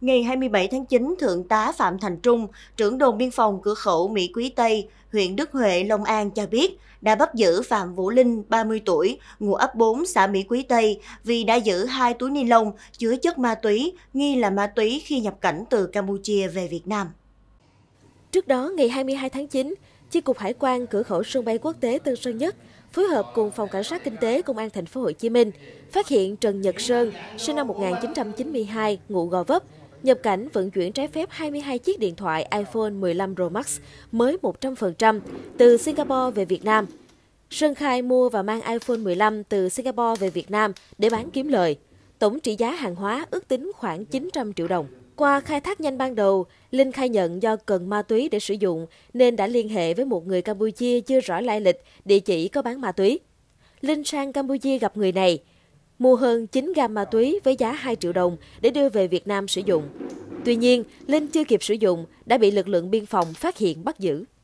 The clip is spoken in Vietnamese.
Ngày 27 tháng 9, Thượng tá Phạm Thành Trung, trưởng đồn biên phòng cửa khẩu Mỹ Quý Tây, huyện Đức Huệ, Long An cho biết đã bắt giữ Phạm Vũ Linh, 30 tuổi, ngụ ấp 4 xã Mỹ Quý Tây vì đã giữ hai túi ni lông chứa chất ma túy, nghi là ma túy khi nhập cảnh từ Campuchia về Việt Nam. Trước đó, ngày 22 tháng 9, Chi cục Hải quan cửa khẩu sân bay quốc tế Tân Sơn Nhất phối hợp cùng phòng cảnh sát kinh tế công an thành phố Hồ Chí Minh phát hiện Trần Nhật Sơn, sinh năm 1992, ngụ Gò Vấp, nhập cảnh vận chuyển trái phép 22 chiếc điện thoại iPhone 15 Pro Max mới 100% từ Singapore về Việt Nam. Sơn Khai mua và mang iPhone 15 từ Singapore về Việt Nam để bán kiếm lời. Tổng trị giá hàng hóa ước tính khoảng 900 triệu đồng. Qua khai thác nhanh ban đầu, Linh khai nhận do cần ma túy để sử dụng nên đã liên hệ với một người Campuchia chưa rõ lai lịch, địa chỉ có bán ma túy. Linh sang Campuchia gặp người này, mua hơn 9 gam ma túy với giá 2 triệu đồng để đưa về Việt Nam sử dụng. Tuy nhiên, Linh chưa kịp sử dụng đã bị lực lượng biên phòng phát hiện bắt giữ.